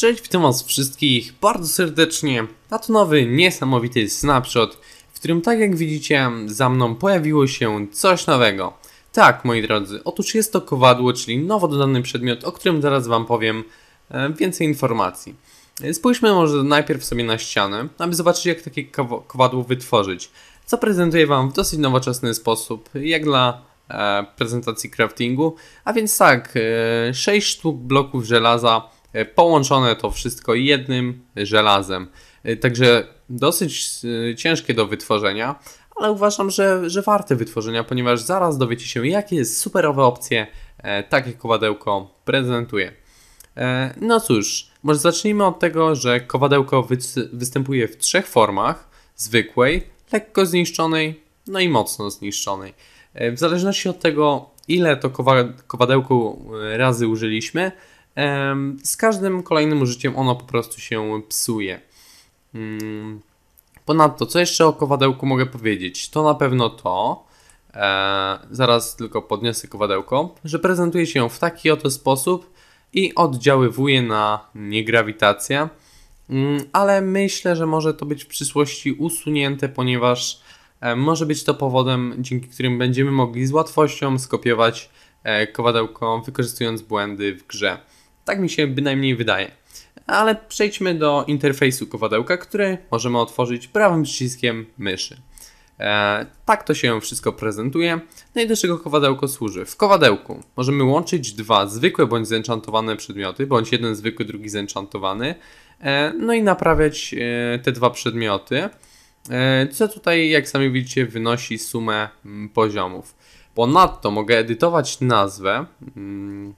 Cześć, witam was wszystkich bardzo serdecznie. Na to nowy, niesamowity snapshot, w którym tak jak widzicie, za mną pojawiło się coś nowego. Tak, moi drodzy, otóż jest to kowadło, czyli nowo dodany przedmiot, o którym zaraz wam powiem e, więcej informacji. E, spójrzmy może najpierw sobie na ścianę, aby zobaczyć jak takie kowadło wytworzyć. Zaprezentuję wam w dosyć nowoczesny sposób, jak dla e, prezentacji craftingu. A więc tak, 6 sztuk bloków żelaza, E, połączone to wszystko jednym żelazem. E, także dosyć e, ciężkie do wytworzenia, ale uważam, że, że warte wytworzenia, ponieważ zaraz dowiecie się, jakie superowe opcje takie kowadełko prezentuje. No cóż, może zacznijmy od tego, że kowadełko wy występuje w trzech formach: zwykłej, lekko zniszczonej, no i mocno zniszczonej. W zależności od tego, ile to kowa kowadełku razy użyliśmy, z każdym kolejnym użyciem ono po prostu się psuje. Mm, ponadto, co jeszcze o kowadełku mogę powiedzieć? To na pewno to, e, zaraz tylko podniosę kowadełko, że prezentuje się w taki oto sposób i oddziaływuje na niegrawitację, mm, ale myślę, że może to być w przyszłości usunięte, ponieważ e, może być to powodem, dzięki którym będziemy mogli z łatwością skopiować e, kowadełko, wykorzystując błędy w grze. Tak mi się bynajmniej wydaje. Ale przejdźmy do interfejsu kowadełka, który możemy otworzyć prawym przyciskiem myszy. E, tak to się wszystko prezentuje. No i do czego kowadełko służy? W kowadełku możemy łączyć dwa zwykłe bądź zenchantowane przedmioty, bądź jeden zwykły, drugi zenchantowany, e, no i naprawiać e, te dwa przedmioty, e, co tutaj, jak sami widzicie, wynosi sumę m, mm, poziomów. Ponadto mogę edytować nazwę. M, mm,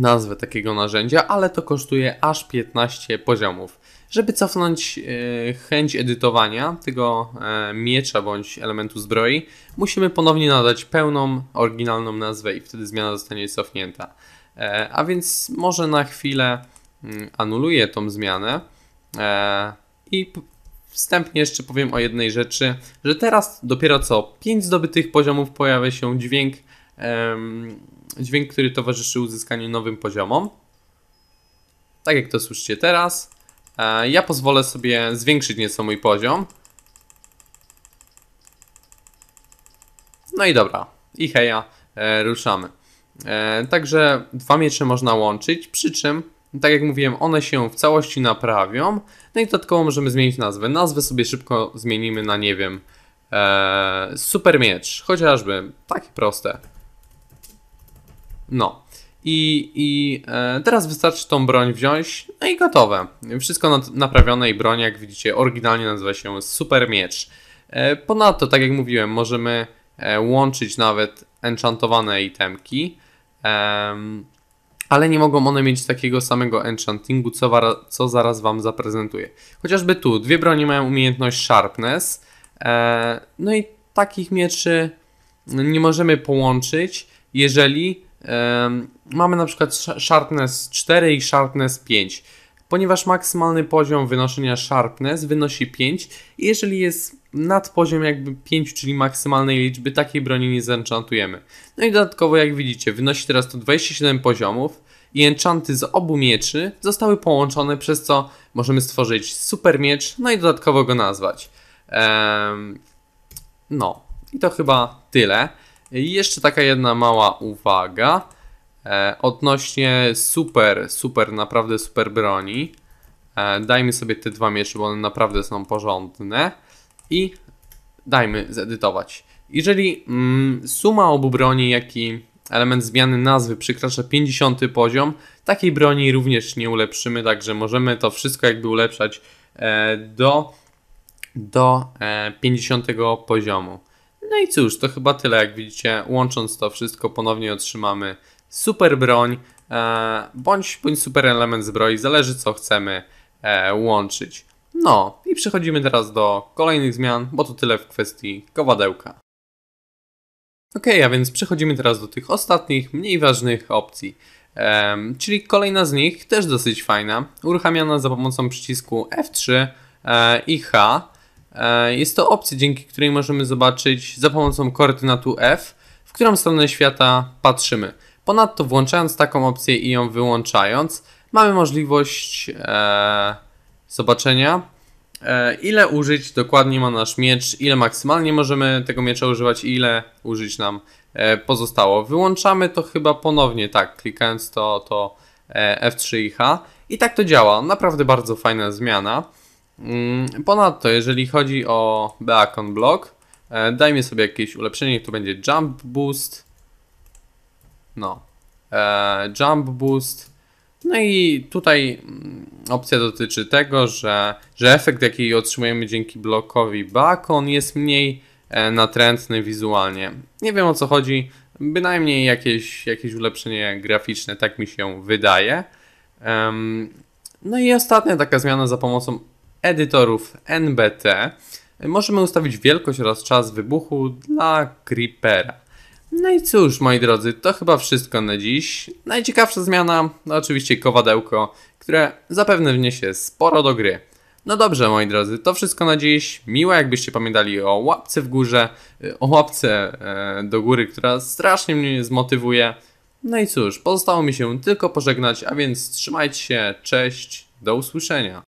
nazwę takiego narzędzia, ale to kosztuje aż 15 poziomów. Żeby cofnąć e, chęć edytowania tego e, miecza bądź elementu zbroi, musimy ponownie nadać pełną, oryginalną nazwę i wtedy zmiana zostanie cofnięta. E, a więc może na chwilę mm, anuluję tą zmianę i wstępnie jeszcze powiem o jednej rzeczy, że teraz dopiero co 5 zdobytych poziomów pojawia się dźwięk dźwięk, który towarzyszy uzyskaniu nowym poziomom. Tak jak to słyszycie teraz. E, ja pozwolę sobie zwiększyć nieco mój poziom. No i dobra. I heja, e, ruszamy. E, także dwa miecze można łączyć, przy czym, tak jak mówiłem, one się w całości naprawią. No i dodatkowo możemy zmienić nazwę. Nazwę sobie szybko zmienimy na, nie wiem, super miecz, chociażby, takie proste. No. I, i e, teraz wystarczy tą broń wziąć, no i gotowe. Wszystko nad, naprawione i broń, jak widzicie, oryginalnie nazywa się Super Miecz. E, ponadto, tak jak mówiłem, możemy e, łączyć nawet enchantowane itemki, ale nie mogą one mieć takiego samego enchantingu, co, wara, co zaraz Wam zaprezentuję. Chociażby tu, dwie broni mają umiejętność Sharpness, e, no i takich mieczy nie możemy połączyć, jeżeli mamy na przykład sharpness 4 i sharpness 5. Ponieważ maksymalny poziom wynoszenia sharpness wynosi 5 jeżeli jest nad poziom jakby 5, czyli maksymalnej liczby, takiej broni nie zenchantujemy. No i dodatkowo jak widzicie, wynosi teraz to 27 poziomów i enchanty z obu mieczy zostały połączone, przez co możemy stworzyć super miecz, no i dodatkowo go nazwać. Ehm, no i to chyba tyle. I jeszcze taka jedna mała uwaga e, odnośnie super, super, naprawdę super broni. E, dajmy sobie te dwa miecze, bo one naprawdę są porządne. I dajmy zedytować. Jeżeli mm, suma obu broni, jak i element zmiany nazwy przekracza 50 poziom, takiej broni również nie ulepszymy, także możemy to wszystko jakby ulepszać e, do, do 50 e, poziomu. No i cóż, to chyba tyle. Jak widzicie, łącząc to wszystko, ponownie otrzymamy super broń e, bądź, bądź super element zbroi, zależy co chcemy e, łączyć. No i przechodzimy teraz do kolejnych zmian, bo to tyle w kwestii kowadełka. Ok, a więc przechodzimy teraz do tych ostatnich, mniej ważnych opcji. E, czyli kolejna z nich, też dosyć fajna, uruchamiana za pomocą przycisku F3 e, i H. E, jest to opcja, dzięki której możemy zobaczyć za pomocą koordynatu F, w którą stronę świata patrzymy. Ponadto włączając taką opcję i ją wyłączając, mamy możliwość e, zobaczenia, e, ile użyć dokładnie ma nasz miecz, ile maksymalnie możemy tego miecza używać i ile użyć nam e, pozostało. Wyłączamy to chyba ponownie, tak, klikając to, to e, F3 i H. I tak to działa, naprawdę bardzo fajna zmiana. Mm, ponadto, jeżeli chodzi o Beacon Block, e, dajmy sobie jakieś ulepszenie, tu będzie Jump Boost. No, e, Jump Boost. No i tutaj mm, opcja dotyczy tego, że, że efekt, jaki otrzymujemy dzięki blokowi Beacon jest mniej e, natrętny wizualnie. Nie wiem o co chodzi, bynajmniej jakieś, jakieś ulepszenie graficzne, tak mi się wydaje. No i ostatnia taka zmiana za pomocą edytorów NBT możemy ustawić wielkość oraz czas wybuchu dla Creepera. No i cóż, moi drodzy, to chyba wszystko na dziś. Najciekawsza zmiana to no oczywiście kowadełko, które zapewne wniesie sporo do gry. No dobrze, moi drodzy, to wszystko na dziś. Miło, jakbyście pamiętali o łapce w górze, e, o łapce e, do góry, która strasznie mnie zmotywuje. No i cóż, pozostało mi się tylko pożegnać, a więc trzymajcie się, cześć, do usłyszenia.